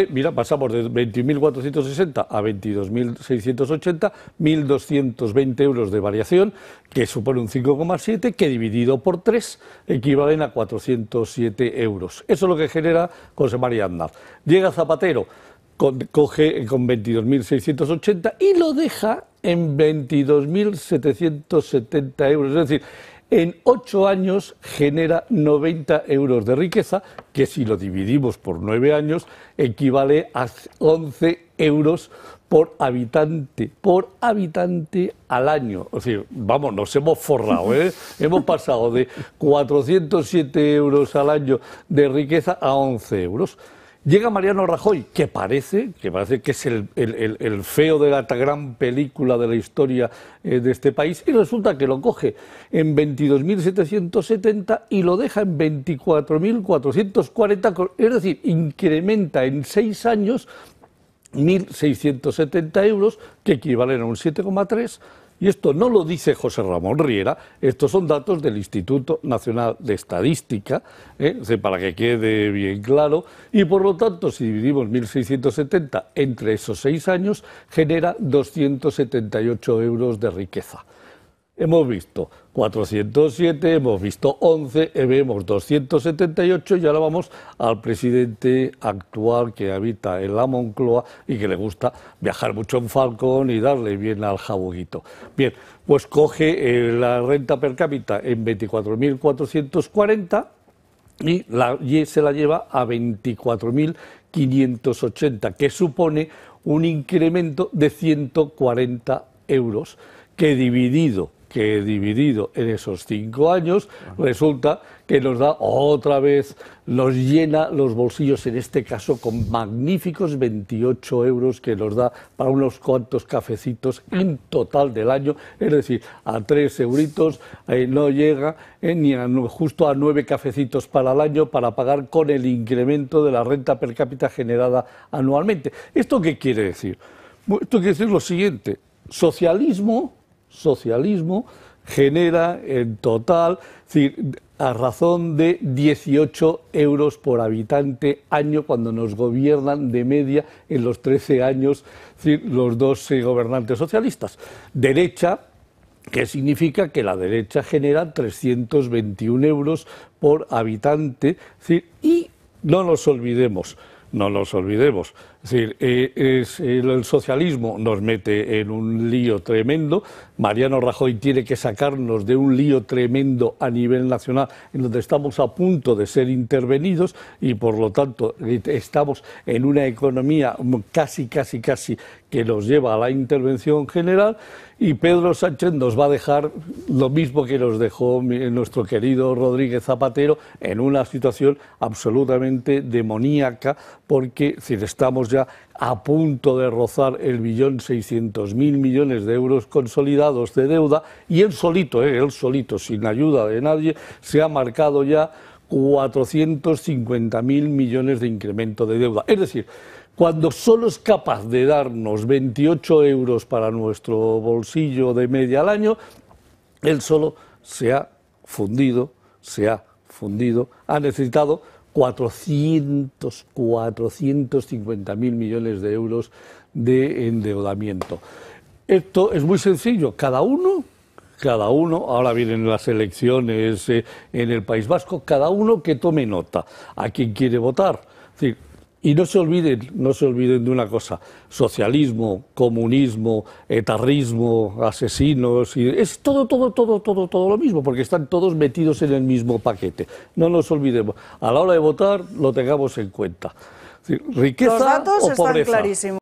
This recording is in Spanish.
Este, mira, pasamos de 21.460 a 22.680, 1.220 euros de variación, que supone un 5,7, que dividido por 3 equivalen a 407 euros. Eso es lo que genera José María Aznar. Llega Zapatero, coge con 22.680 y lo deja en 22.770 euros. Es decir, en ocho años genera 90 euros de riqueza, que si lo dividimos por nueve años equivale a 11 euros por habitante, por habitante al año. O sea, vamos, nos hemos forrado, ¿eh? hemos pasado de 407 euros al año de riqueza a 11 euros. Llega Mariano Rajoy, que parece que, parece que es el, feo de la gran película de la historia eh, de este país, y resulta que lo coge en 22.770 y lo deja en 24.440, es decir, incrementa en seis años 1.670 euros, que equivalen a un 7,3 y esto no lo dice José Ramón Riera, estos son datos del Instituto Nacional de Estadística, ¿eh? para que quede bien claro, y por lo tanto, si dividimos 1.670 entre esos seis años, genera 278 euros de riqueza. Hemos visto 407, hemos visto 11, eh, vemos 278 y ahora vamos al presidente actual que habita en la Moncloa y que le gusta viajar mucho en Falcón y darle bien al jabuguito. Bien, pues coge eh, la renta per cápita en 24.440 y, y se la lleva a 24.580, que supone un incremento de 140 euros que dividido que dividido en esos cinco años resulta que nos da otra vez, nos llena los bolsillos, en este caso con magníficos 28 euros que nos da para unos cuantos cafecitos en total del año, es decir, a tres euritos eh, no llega eh, ni justo a nueve cafecitos para el año para pagar con el incremento de la renta per cápita generada anualmente. ¿Esto qué quiere decir? Esto quiere decir lo siguiente, socialismo socialismo genera en total, a razón de 18 euros por habitante año cuando nos gobiernan de media en los 13 años los dos eh, gobernantes socialistas. Derecha, que significa que la derecha genera 321 euros por habitante y no nos olvidemos, no nos olvidemos, es decir, eh, el socialismo nos mete en un lío tremendo. Mariano Rajoy tiene que sacarnos de un lío tremendo a nivel nacional, en donde estamos a punto de ser intervenidos y, por lo tanto, eh, estamos en una economía casi, casi, casi que nos lleva a la intervención general. Y Pedro Sánchez nos va a dejar lo mismo que nos dejó nuestro querido Rodríguez Zapatero en una situación absolutamente demoníaca, porque si estamos a punto de rozar el billón seiscientos mil millones de euros consolidados de deuda y él solito, eh, él solito, sin ayuda de nadie, se ha marcado ya 450 mil millones de incremento de deuda. Es decir, cuando solo es capaz de darnos 28 euros para nuestro bolsillo de media al año, él solo se ha fundido, se ha fundido, ha necesitado 400, 450 mil millones de euros de endeudamiento. Esto es muy sencillo, cada uno, cada uno, ahora vienen las elecciones eh, en el País Vasco, cada uno que tome nota a quién quiere votar. Es y no se olviden, no se olviden de una cosa, socialismo, comunismo, etarrismo, asesinos, y es todo, todo, todo, todo, todo lo mismo, porque están todos metidos en el mismo paquete. No nos olvidemos, a la hora de votar lo tengamos en cuenta. Riqueza Los datos Están clarísimos.